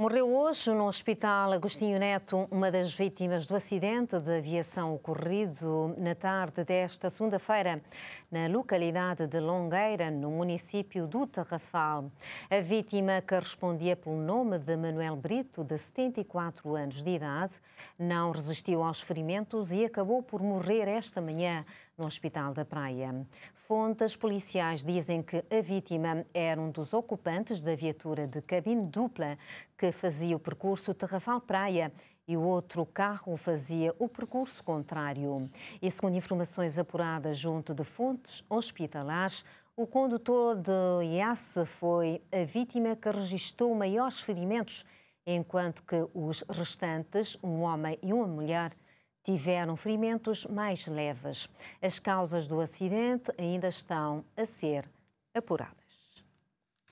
Morreu hoje no Hospital Agostinho Neto uma das vítimas do acidente de aviação ocorrido na tarde desta segunda-feira, na localidade de Longueira, no município do Tarrafal. A vítima, que respondia pelo nome de Manuel Brito, de 74 anos de idade, não resistiu aos ferimentos e acabou por morrer esta manhã no Hospital da Praia. Fontes policiais dizem que a vítima era um dos ocupantes da viatura de cabine dupla que fazia o percurso Terrafal-Praia e o outro carro fazia o percurso contrário. E segundo informações apuradas junto de fontes hospitalares, o condutor de IASE foi a vítima que registrou maiores ferimentos, enquanto que os restantes, um homem e uma mulher, tiveram ferimentos mais leves. As causas do acidente ainda estão a ser apuradas.